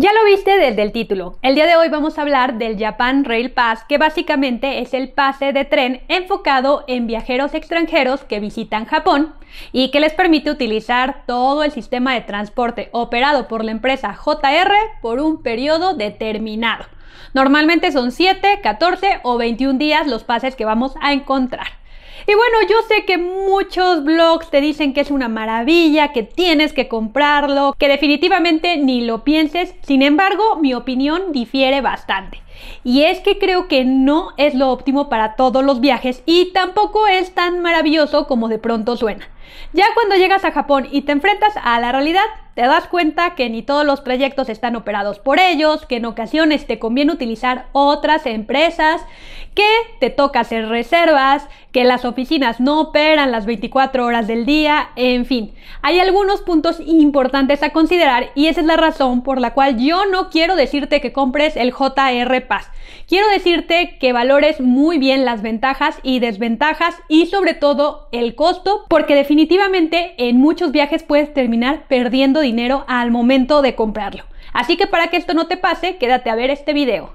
Ya lo viste desde el título. El día de hoy vamos a hablar del Japan Rail Pass, que básicamente es el pase de tren enfocado en viajeros extranjeros que visitan Japón y que les permite utilizar todo el sistema de transporte operado por la empresa JR por un periodo determinado. Normalmente son 7, 14 o 21 días los pases que vamos a encontrar. Y bueno, yo sé que muchos blogs te dicen que es una maravilla, que tienes que comprarlo, que definitivamente ni lo pienses. Sin embargo, mi opinión difiere bastante. Y es que creo que no es lo óptimo para todos los viajes y tampoco es tan maravilloso como de pronto suena. Ya cuando llegas a Japón y te enfrentas a la realidad, te das cuenta que ni todos los proyectos están operados por ellos, que en ocasiones te conviene utilizar otras empresas, que te toca hacer reservas, que las oficinas no operan las 24 horas del día, en fin. Hay algunos puntos importantes a considerar y esa es la razón por la cual yo no quiero decirte que compres el JR Pass. Quiero decirte que valores muy bien las ventajas y desventajas y sobre todo el costo, porque definitivamente definitivamente en muchos viajes puedes terminar perdiendo dinero al momento de comprarlo. Así que para que esto no te pase, quédate a ver este video.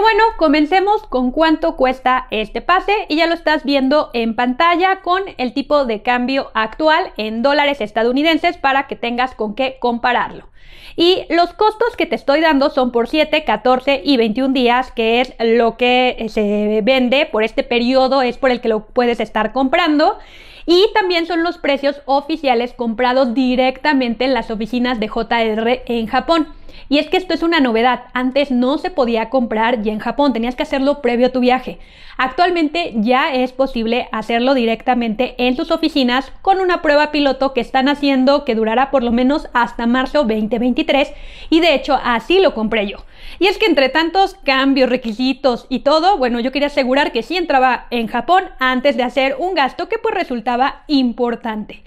bueno, comencemos con cuánto cuesta este pase y ya lo estás viendo en pantalla con el tipo de cambio actual en dólares estadounidenses para que tengas con qué compararlo. Y los costos que te estoy dando son por 7, 14 y 21 días, que es lo que eh, se vende por este periodo, es por el que lo puedes estar comprando. Y también son los precios oficiales comprados directamente en las oficinas de JR en Japón. Y es que esto es una novedad. Antes no se podía comprar ya en Japón, tenías que hacerlo previo a tu viaje. Actualmente ya es posible hacerlo directamente en sus oficinas con una prueba piloto que están haciendo que durará por lo menos hasta marzo 2023 y de hecho así lo compré yo. Y es que entre tantos cambios, requisitos y todo, bueno, yo quería asegurar que sí entraba en Japón antes de hacer un gasto que pues resultaba importante.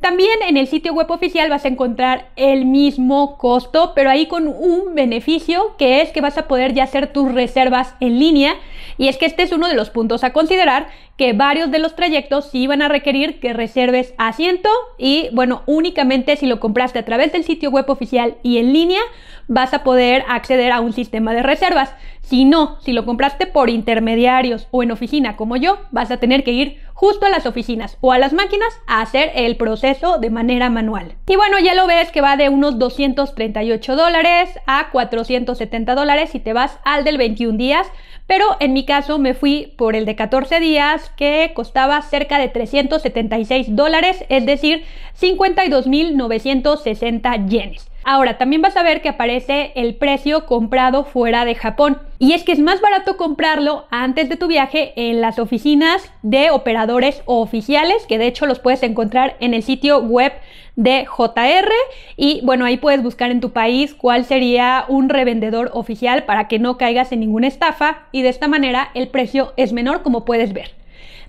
También en el sitio web oficial vas a encontrar el mismo costo, pero ahí con un beneficio que es que vas a poder ya hacer tus reservas en línea. Y es que este es uno de los puntos a considerar, que varios de los trayectos sí van a requerir que reserves asiento y bueno, únicamente si lo compraste a través del sitio web oficial y en línea, vas a poder acceder a un sistema de reservas. Si no, si lo compraste por intermediarios o en oficina como yo, vas a tener que ir justo a las oficinas o a las máquinas a hacer el proceso de manera manual. Y bueno, ya lo ves que va de unos 238 dólares a 470 dólares si te vas al del 21 días, pero en mi caso me fui por el de 14 días que costaba cerca de 376 dólares, es decir, 52.960 yenes. Ahora, también vas a ver que aparece el precio comprado fuera de Japón. Y es que es más barato comprarlo antes de tu viaje en las oficinas de operadores oficiales, que de hecho los puedes encontrar en el sitio web de JR. Y bueno, ahí puedes buscar en tu país cuál sería un revendedor oficial para que no caigas en ninguna estafa y de esta manera el precio es menor como puedes ver.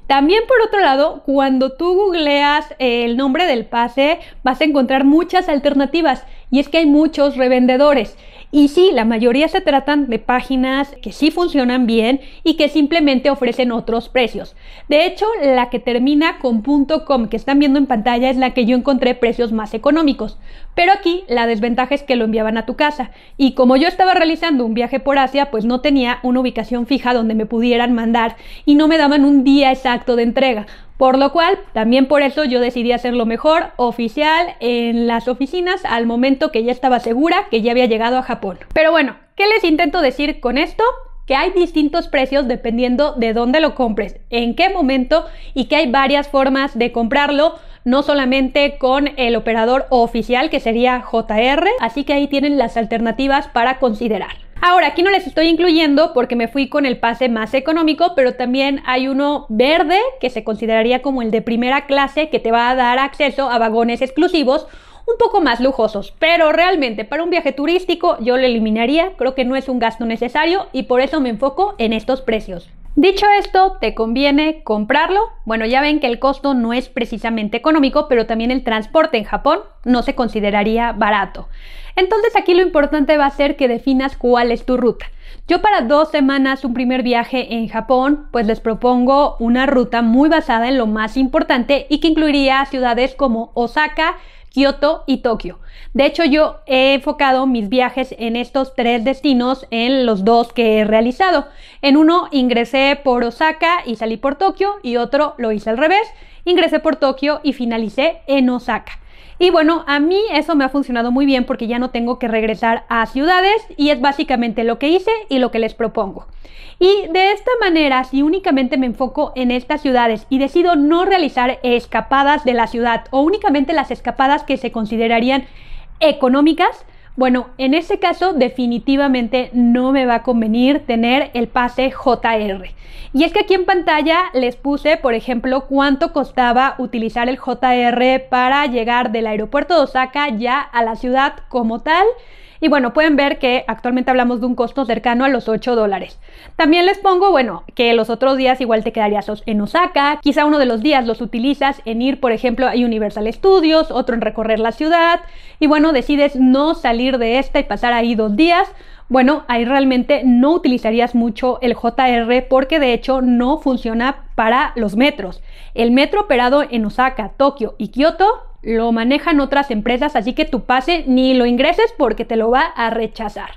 También por otro lado, cuando tú googleas el nombre del pase, vas a encontrar muchas alternativas. Y es que hay muchos revendedores. Y sí, la mayoría se tratan de páginas que sí funcionan bien y que simplemente ofrecen otros precios. De hecho, la que termina con .com que están viendo en pantalla es la que yo encontré precios más económicos. Pero aquí la desventaja es que lo enviaban a tu casa. Y como yo estaba realizando un viaje por Asia, pues no tenía una ubicación fija donde me pudieran mandar y no me daban un día exacto de entrega. Por lo cual, también por eso yo decidí hacerlo mejor, oficial, en las oficinas, al momento que ya estaba segura que ya había llegado a Japón. Pero bueno, ¿qué les intento decir con esto? que hay distintos precios dependiendo de dónde lo compres, en qué momento y que hay varias formas de comprarlo, no solamente con el operador oficial que sería JR, así que ahí tienen las alternativas para considerar. Ahora, aquí no les estoy incluyendo porque me fui con el pase más económico, pero también hay uno verde que se consideraría como el de primera clase que te va a dar acceso a vagones exclusivos un poco más lujosos, pero realmente para un viaje turístico yo lo eliminaría, creo que no es un gasto necesario y por eso me enfoco en estos precios. Dicho esto, ¿te conviene comprarlo? Bueno, ya ven que el costo no es precisamente económico, pero también el transporte en Japón no se consideraría barato. Entonces aquí lo importante va a ser que definas cuál es tu ruta. Yo para dos semanas, un primer viaje en Japón, pues les propongo una ruta muy basada en lo más importante y que incluiría ciudades como Osaka, Kyoto y Tokio. De hecho, yo he enfocado mis viajes en estos tres destinos en los dos que he realizado. En uno ingresé por Osaka y salí por Tokio y otro lo hice al revés. Ingresé por Tokio y finalicé en Osaka. Y bueno, a mí eso me ha funcionado muy bien porque ya no tengo que regresar a ciudades y es básicamente lo que hice y lo que les propongo. Y de esta manera, si únicamente me enfoco en estas ciudades y decido no realizar escapadas de la ciudad o únicamente las escapadas que se considerarían económicas, bueno, en ese caso definitivamente no me va a convenir tener el pase JR. Y es que aquí en pantalla les puse, por ejemplo, cuánto costaba utilizar el JR para llegar del aeropuerto de Osaka ya a la ciudad como tal. Y bueno, pueden ver que actualmente hablamos de un costo cercano a los 8 dólares. También les pongo, bueno, que los otros días igual te quedarías en Osaka, quizá uno de los días los utilizas en ir, por ejemplo, a Universal Studios, otro en recorrer la ciudad, y bueno, decides no salir de esta y pasar ahí dos días bueno, ahí realmente no utilizarías mucho el JR porque de hecho no funciona para los metros. El metro operado en Osaka, Tokio y Kioto lo manejan otras empresas, así que tu pase ni lo ingreses porque te lo va a rechazar.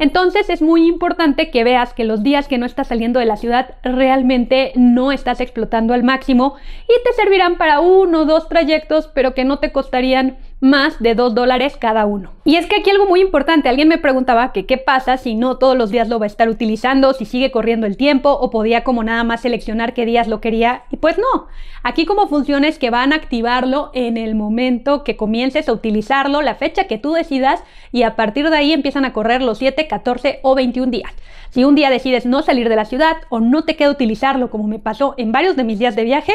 Entonces es muy importante que veas que los días que no estás saliendo de la ciudad realmente no estás explotando al máximo y te servirán para uno o dos trayectos, pero que no te costarían más de 2 dólares cada uno. Y es que aquí algo muy importante, alguien me preguntaba que qué pasa si no todos los días lo va a estar utilizando, si sigue corriendo el tiempo o podía como nada más seleccionar qué días lo quería. Y pues no, aquí como funciona es que van a activarlo en el momento que comiences a utilizarlo, la fecha que tú decidas y a partir de ahí empiezan a correr los 7, 14 o 21 días. Si un día decides no salir de la ciudad o no te queda utilizarlo como me pasó en varios de mis días de viaje,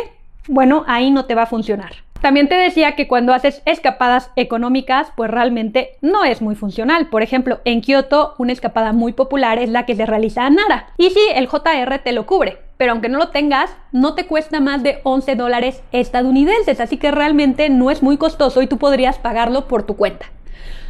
bueno, ahí no te va a funcionar. También te decía que cuando haces escapadas económicas, pues realmente no es muy funcional. Por ejemplo, en Kioto, una escapada muy popular es la que se realiza a Nara. Y sí, el JR te lo cubre, pero aunque no lo tengas, no te cuesta más de 11 dólares estadounidenses, así que realmente no es muy costoso y tú podrías pagarlo por tu cuenta.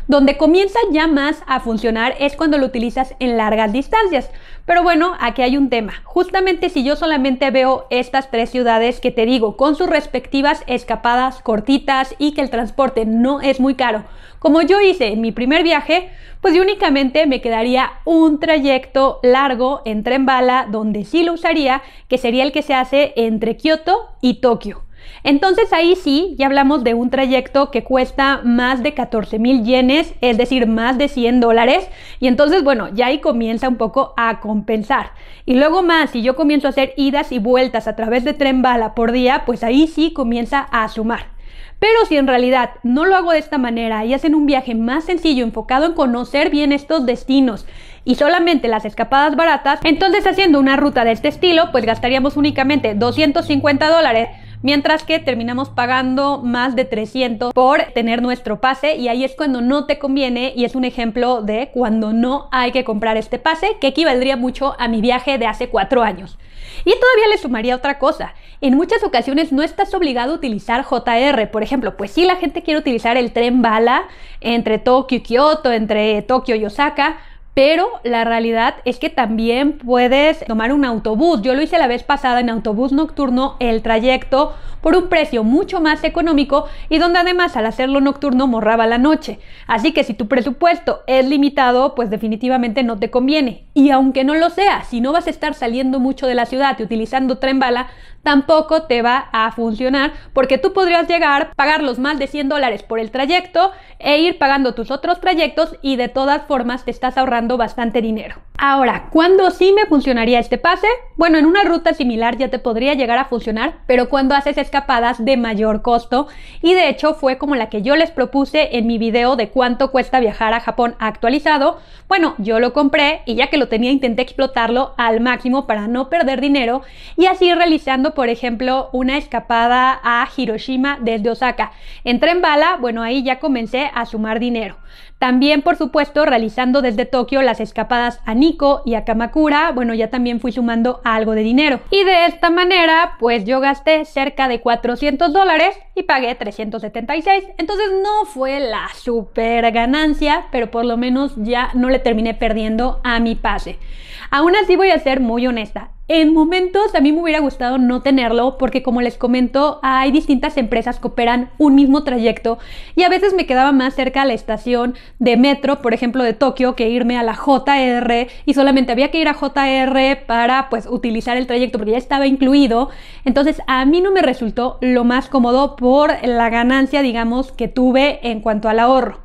Donde comienza ya más a funcionar es cuando lo utilizas en largas distancias. Pero bueno, aquí hay un tema. Justamente si yo solamente veo estas tres ciudades que te digo, con sus respectivas escapadas cortitas y que el transporte no es muy caro, como yo hice en mi primer viaje, pues únicamente me quedaría un trayecto largo en tren bala, donde sí lo usaría, que sería el que se hace entre Kioto y Tokio. Entonces ahí sí, ya hablamos de un trayecto que cuesta más de 14 mil yenes, es decir, más de 100 dólares. Y entonces, bueno, ya ahí comienza un poco a compensar. Y luego más, si yo comienzo a hacer idas y vueltas a través de tren bala por día, pues ahí sí comienza a sumar. Pero si en realidad no lo hago de esta manera y hacen un viaje más sencillo enfocado en conocer bien estos destinos y solamente las escapadas baratas, entonces haciendo una ruta de este estilo, pues gastaríamos únicamente 250 dólares mientras que terminamos pagando más de 300 por tener nuestro pase y ahí es cuando no te conviene y es un ejemplo de cuando no hay que comprar este pase que equivaldría mucho a mi viaje de hace cuatro años. Y todavía le sumaría otra cosa, en muchas ocasiones no estás obligado a utilizar JR, por ejemplo, pues si la gente quiere utilizar el tren bala entre Tokio y Kioto, entre Tokio y Osaka, pero la realidad es que también puedes tomar un autobús. Yo lo hice la vez pasada en autobús nocturno, el trayecto por un precio mucho más económico y donde además al hacerlo nocturno morraba la noche. Así que si tu presupuesto es limitado, pues definitivamente no te conviene. Y aunque no lo sea, si no vas a estar saliendo mucho de la ciudad y utilizando tren bala, tampoco te va a funcionar porque tú podrías llegar, pagar los más de 100 dólares por el trayecto e ir pagando tus otros trayectos y de todas formas te estás ahorrando bastante dinero. Ahora, ¿cuándo sí me funcionaría este pase? Bueno, en una ruta similar ya te podría llegar a funcionar, pero cuando haces escapadas de mayor costo y de hecho fue como la que yo les propuse en mi video de cuánto cuesta viajar a Japón actualizado, bueno, yo lo compré y ya que lo tenía intenté explotarlo al máximo para no perder dinero y así realizando por ejemplo, una escapada a Hiroshima desde Osaka. Entré En bala, bueno, ahí ya comencé a sumar dinero. También, por supuesto, realizando desde Tokio las escapadas a Nikko y a Kamakura, bueno, ya también fui sumando algo de dinero. Y de esta manera, pues yo gasté cerca de 400 dólares y pagué 376. Entonces no fue la super ganancia, pero por lo menos ya no le terminé perdiendo a mi pase. Aún así voy a ser muy honesta. En momentos a mí me hubiera gustado no tenerlo porque como les comento hay distintas empresas que operan un mismo trayecto y a veces me quedaba más cerca a la estación de metro, por ejemplo de Tokio, que irme a la JR y solamente había que ir a JR para pues utilizar el trayecto porque ya estaba incluido. Entonces a mí no me resultó lo más cómodo por la ganancia digamos que tuve en cuanto al ahorro.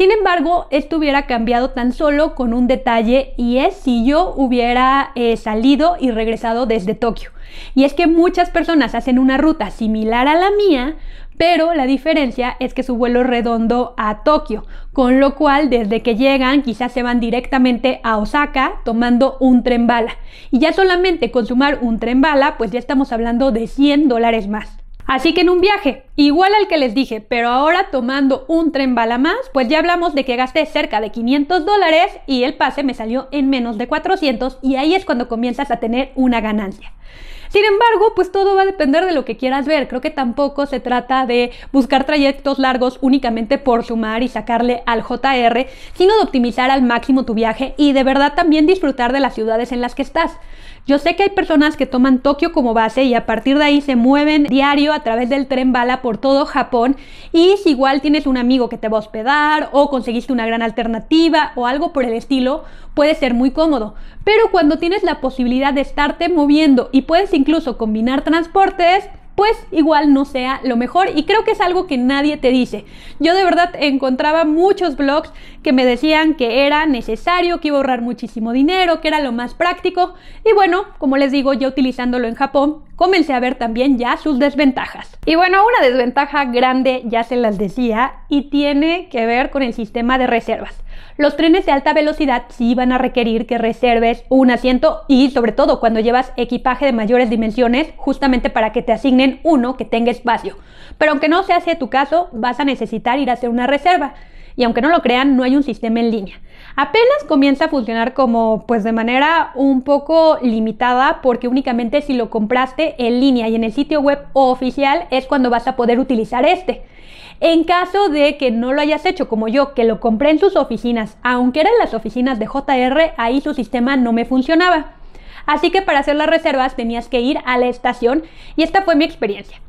Sin embargo, esto hubiera cambiado tan solo con un detalle y es si yo hubiera eh, salido y regresado desde Tokio. Y es que muchas personas hacen una ruta similar a la mía, pero la diferencia es que su vuelo es redondo a Tokio, con lo cual desde que llegan quizás se van directamente a Osaka tomando un tren bala. Y ya solamente consumar un tren bala, pues ya estamos hablando de 100 dólares más. Así que en un viaje, igual al que les dije, pero ahora tomando un tren bala más, pues ya hablamos de que gasté cerca de 500 dólares y el pase me salió en menos de 400 y ahí es cuando comienzas a tener una ganancia. Sin embargo, pues todo va a depender de lo que quieras ver. Creo que tampoco se trata de buscar trayectos largos únicamente por sumar y sacarle al JR, sino de optimizar al máximo tu viaje y de verdad también disfrutar de las ciudades en las que estás. Yo sé que hay personas que toman Tokio como base y a partir de ahí se mueven diario a través del tren bala por todo Japón y si igual tienes un amigo que te va a hospedar o conseguiste una gran alternativa o algo por el estilo, puede ser muy cómodo. Pero cuando tienes la posibilidad de estarte moviendo y puedes incluso combinar transportes pues igual no sea lo mejor y creo que es algo que nadie te dice. Yo de verdad encontraba muchos blogs que me decían que era necesario, que iba a ahorrar muchísimo dinero, que era lo más práctico y bueno, como les digo, yo utilizándolo en Japón, comencé a ver también ya sus desventajas. Y bueno, una desventaja grande ya se las decía y tiene que ver con el sistema de reservas. Los trenes de alta velocidad sí van a requerir que reserves un asiento y sobre todo cuando llevas equipaje de mayores dimensiones, justamente para que te asignen uno que tenga espacio. Pero aunque no sea así tu caso, vas a necesitar ir a hacer una reserva. Y aunque no lo crean, no hay un sistema en línea. Apenas comienza a funcionar como pues de manera un poco limitada porque únicamente si lo compraste en línea y en el sitio web oficial es cuando vas a poder utilizar este. En caso de que no lo hayas hecho como yo, que lo compré en sus oficinas, aunque eran las oficinas de JR, ahí su sistema no me funcionaba así que para hacer las reservas tenías que ir a la estación y esta fue mi experiencia.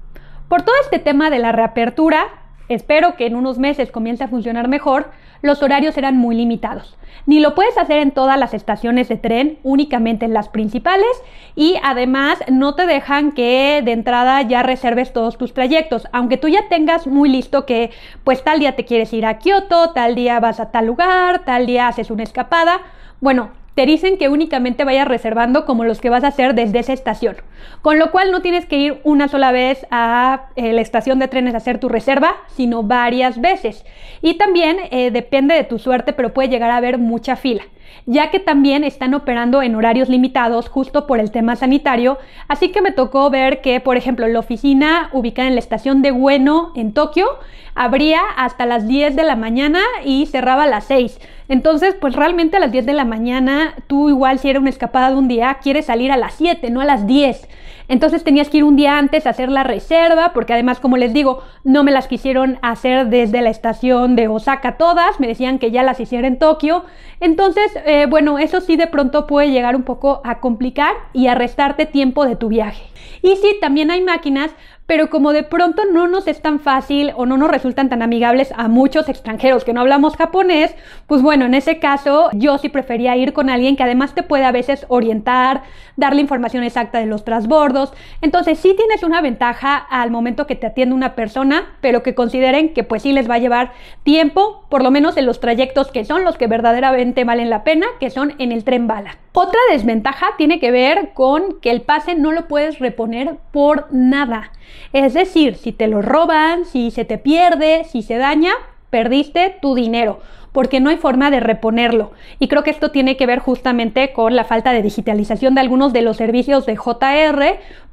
Por todo este tema de la reapertura, espero que en unos meses comience a funcionar mejor, los horarios eran muy limitados. Ni lo puedes hacer en todas las estaciones de tren, únicamente en las principales y además no te dejan que de entrada ya reserves todos tus trayectos, aunque tú ya tengas muy listo que pues tal día te quieres ir a Kioto, tal día vas a tal lugar, tal día haces una escapada. Bueno, te dicen que únicamente vayas reservando como los que vas a hacer desde esa estación. Con lo cual no tienes que ir una sola vez a eh, la estación de trenes a hacer tu reserva, sino varias veces. Y también eh, depende de tu suerte, pero puede llegar a haber mucha fila, ya que también están operando en horarios limitados justo por el tema sanitario. Así que me tocó ver que, por ejemplo, la oficina ubicada en la estación de Bueno, en Tokio, abría hasta las 10 de la mañana y cerraba a las 6 entonces, pues realmente a las 10 de la mañana, tú igual si era una escapada de un día, quieres salir a las 7, no a las 10. Entonces tenías que ir un día antes a hacer la reserva, porque además, como les digo, no me las quisieron hacer desde la estación de Osaka todas, me decían que ya las hiciera en Tokio. Entonces, eh, bueno, eso sí de pronto puede llegar un poco a complicar y a restarte tiempo de tu viaje. Y sí, también hay máquinas pero como de pronto no nos es tan fácil o no nos resultan tan amigables a muchos extranjeros que no hablamos japonés, pues bueno, en ese caso yo sí prefería ir con alguien que además te puede a veces orientar, darle información exacta de los trasbordos. Entonces sí tienes una ventaja al momento que te atiende una persona, pero que consideren que pues sí les va a llevar tiempo, por lo menos en los trayectos que son los que verdaderamente valen la pena, que son en el tren bala. Otra desventaja tiene que ver con que el pase no lo puedes reponer por nada. Es decir, si te lo roban, si se te pierde, si se daña, perdiste tu dinero porque no hay forma de reponerlo. Y creo que esto tiene que ver justamente con la falta de digitalización de algunos de los servicios de JR,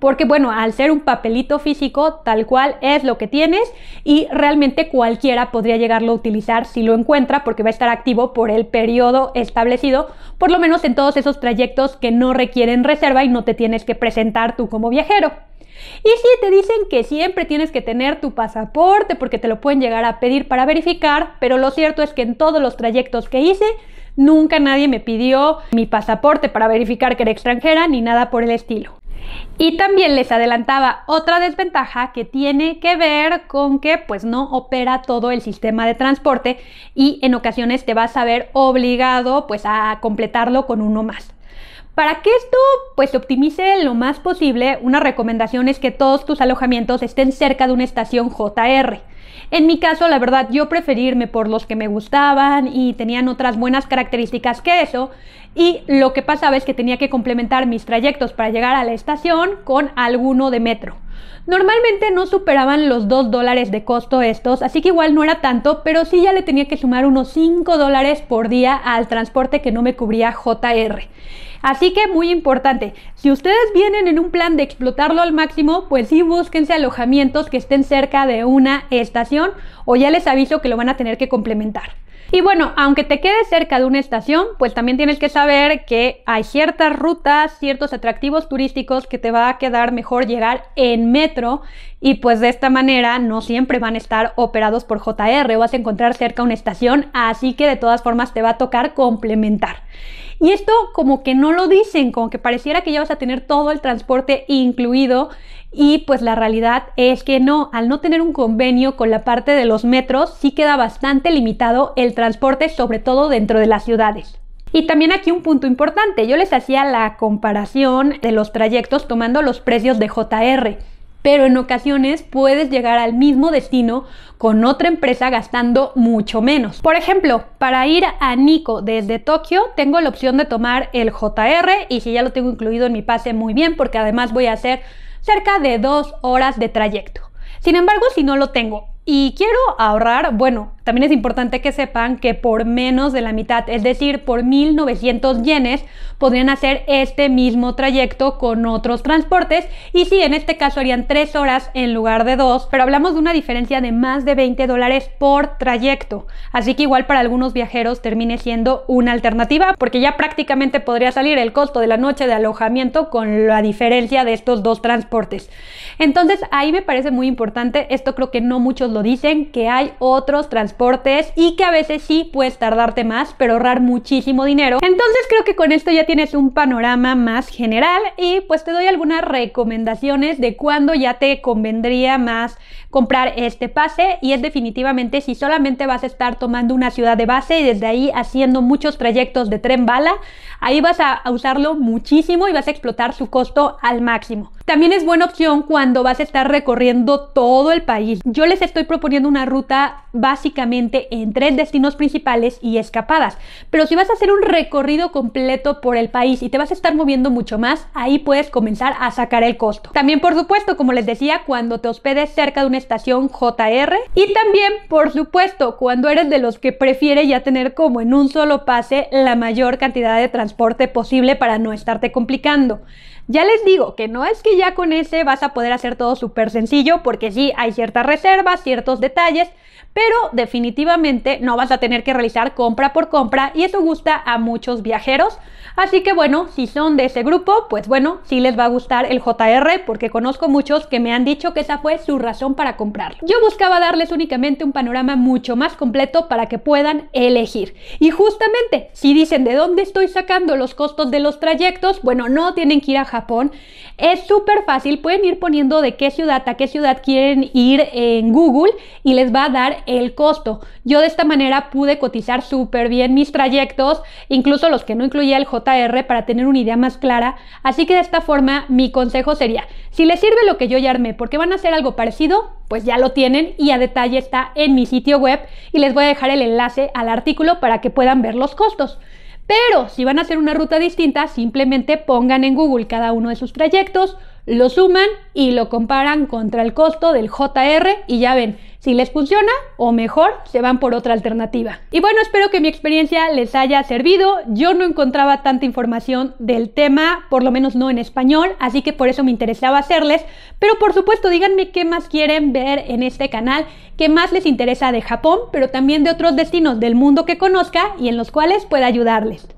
porque bueno, al ser un papelito físico, tal cual es lo que tienes y realmente cualquiera podría llegarlo a utilizar si lo encuentra, porque va a estar activo por el periodo establecido, por lo menos en todos esos trayectos que no requieren reserva y no te tienes que presentar tú como viajero. Y si te dicen que siempre tienes que tener tu pasaporte porque te lo pueden llegar a pedir para verificar, pero lo cierto es que en todos los trayectos que hice, nunca nadie me pidió mi pasaporte para verificar que era extranjera ni nada por el estilo. Y también les adelantaba otra desventaja que tiene que ver con que pues no opera todo el sistema de transporte y en ocasiones te vas a ver obligado pues a completarlo con uno más. Para que esto pues optimice lo más posible, una recomendación es que todos tus alojamientos estén cerca de una estación JR. En mi caso, la verdad, yo preferí por los que me gustaban y tenían otras buenas características que eso. Y lo que pasaba es que tenía que complementar mis trayectos para llegar a la estación con alguno de metro. Normalmente no superaban los 2 dólares de costo estos, así que igual no era tanto, pero sí ya le tenía que sumar unos 5 dólares por día al transporte que no me cubría JR. Así que muy importante, si ustedes vienen en un plan de explotarlo al máximo, pues sí búsquense alojamientos que estén cerca de una estación o ya les aviso que lo van a tener que complementar. Y bueno, aunque te quedes cerca de una estación, pues también tienes que saber que hay ciertas rutas, ciertos atractivos turísticos que te va a quedar mejor llegar en metro y pues de esta manera no siempre van a estar operados por JR o vas a encontrar cerca una estación, así que de todas formas te va a tocar complementar. Y esto como que no lo dicen, como que pareciera que ya vas a tener todo el transporte incluido y pues la realidad es que no, al no tener un convenio con la parte de los metros, sí queda bastante limitado el transporte, sobre todo dentro de las ciudades. Y también aquí un punto importante, yo les hacía la comparación de los trayectos tomando los precios de JR, pero en ocasiones puedes llegar al mismo destino con otra empresa gastando mucho menos. Por ejemplo, para ir a Nico desde Tokio tengo la opción de tomar el JR y si ya lo tengo incluido en mi pase muy bien porque además voy a hacer cerca de dos horas de trayecto. Sin embargo, si no lo tengo y quiero ahorrar, bueno, también es importante que sepan que por menos de la mitad, es decir, por 1.900 yenes, podrían hacer este mismo trayecto con otros transportes y sí, en este caso harían tres horas en lugar de dos. pero hablamos de una diferencia de más de 20 dólares por trayecto. Así que igual para algunos viajeros termine siendo una alternativa porque ya prácticamente podría salir el costo de la noche de alojamiento con la diferencia de estos dos transportes. Entonces ahí me parece muy importante, esto creo que no muchos lo dicen, que hay otros transportes y que a veces sí puedes tardarte más, pero ahorrar muchísimo dinero. Entonces creo que con esto ya tienes un panorama más general y pues te doy algunas recomendaciones de cuándo ya te convendría más comprar este pase y es definitivamente si solamente vas a estar tomando una ciudad de base y desde ahí haciendo muchos trayectos de tren bala, ahí vas a usarlo muchísimo y vas a explotar su costo al máximo. También es buena opción cuando vas a estar recorriendo todo el país. Yo les estoy proponiendo una ruta básicamente en tres destinos principales y escapadas. Pero si vas a hacer un recorrido completo por el país y te vas a estar moviendo mucho más, ahí puedes comenzar a sacar el costo. También, por supuesto, como les decía, cuando te hospedes cerca de una estación JR. Y también, por supuesto, cuando eres de los que prefiere ya tener como en un solo pase la mayor cantidad de transporte posible para no estarte complicando. Ya les digo que no es que ya con ese vas a poder hacer todo súper sencillo, porque sí, hay ciertas reservas, ciertos detalles, pero definitivamente no vas a tener que realizar compra por compra y eso gusta a muchos viajeros. Así que bueno, si son de ese grupo, pues bueno, sí les va a gustar el JR porque conozco muchos que me han dicho que esa fue su razón para comprarlo. Yo buscaba darles únicamente un panorama mucho más completo para que puedan elegir. Y justamente, si dicen de dónde estoy sacando los costos de los trayectos, bueno, no tienen que ir a Japón. Es súper fácil, pueden ir poniendo de qué ciudad a qué ciudad quieren ir en Google y les va a dar el costo. Yo de esta manera pude cotizar súper bien mis trayectos, incluso los que no incluía el JR, para tener una idea más clara. Así que de esta forma mi consejo sería, si les sirve lo que yo ya armé, porque van a hacer algo parecido, pues ya lo tienen y a detalle está en mi sitio web y les voy a dejar el enlace al artículo para que puedan ver los costos. Pero si van a hacer una ruta distinta, simplemente pongan en Google cada uno de sus trayectos, lo suman y lo comparan contra el costo del JR y ya ven si les funciona o mejor se van por otra alternativa. Y bueno, espero que mi experiencia les haya servido. Yo no encontraba tanta información del tema, por lo menos no en español, así que por eso me interesaba hacerles. Pero por supuesto, díganme qué más quieren ver en este canal, qué más les interesa de Japón, pero también de otros destinos del mundo que conozca y en los cuales pueda ayudarles.